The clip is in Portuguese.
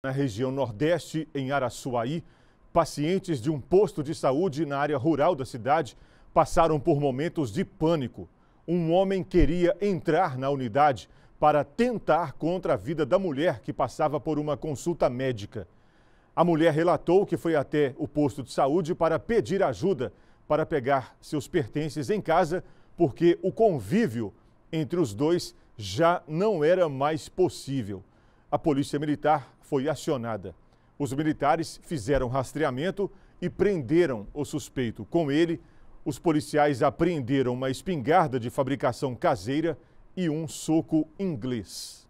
Na região Nordeste, em Araçuaí, pacientes de um posto de saúde na área rural da cidade passaram por momentos de pânico. Um homem queria entrar na unidade para tentar contra a vida da mulher que passava por uma consulta médica. A mulher relatou que foi até o posto de saúde para pedir ajuda para pegar seus pertences em casa, porque o convívio entre os dois já não era mais possível a polícia militar foi acionada. Os militares fizeram rastreamento e prenderam o suspeito. Com ele, os policiais apreenderam uma espingarda de fabricação caseira e um soco inglês.